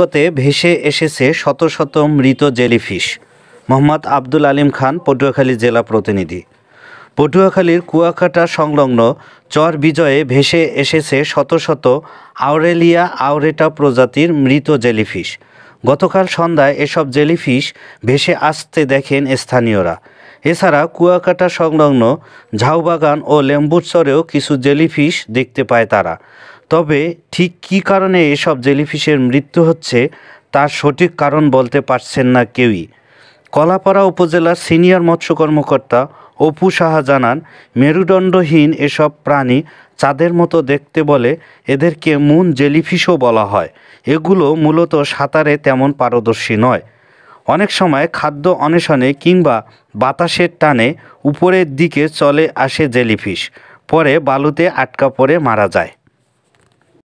সৈকতে ভেসে এসেছে শত শত মৃত জেলিফিশ মোহাম্মদ আব্দুল আলিম খান পটুয়াখালী জেলা প্রতিনিধি পটুয়াখালীর কুয়াকাটা সংলগ্ন চর বিজয়ে ভেসে এসেছে শত শত আউরেলিয়া আউরেটা প্রজাতির মৃত জেলিফিশ গতকাল সন্ধ্যায় এসব জেলিফিশ ভেসে আসতে দেখেন স্থানীয়রা এছাড়া কুয়াকাটা সংলগ্ন ঝাউবাগান ও লেম্বুচরেও কিছু জেলিফিশ দেখতে পায় তারা তবে ঠিক কি কারণে এসব জেলিফিশের মৃত্যু হচ্ছে তার সঠিক কারণ বলতে পারছেন না কেউই কলাপাড়া উপজেলার সিনিয়র মৎস্য কর্মকর্তা অপু সাহা জানান মেরুদণ্ডহীন এসব প্রাণী চাঁদের মতো দেখতে বলে এদেরকে মুন জেলিফিশও বলা হয় এগুলো মূলত সাঁতারে তেমন পারদর্শী নয় অনেক সময় খাদ্য অনেশনে কিংবা বাতাসের টানে উপরের দিকে চলে আসে জেলিফিশ পরে বালুতে আটকা পড়ে মারা যায়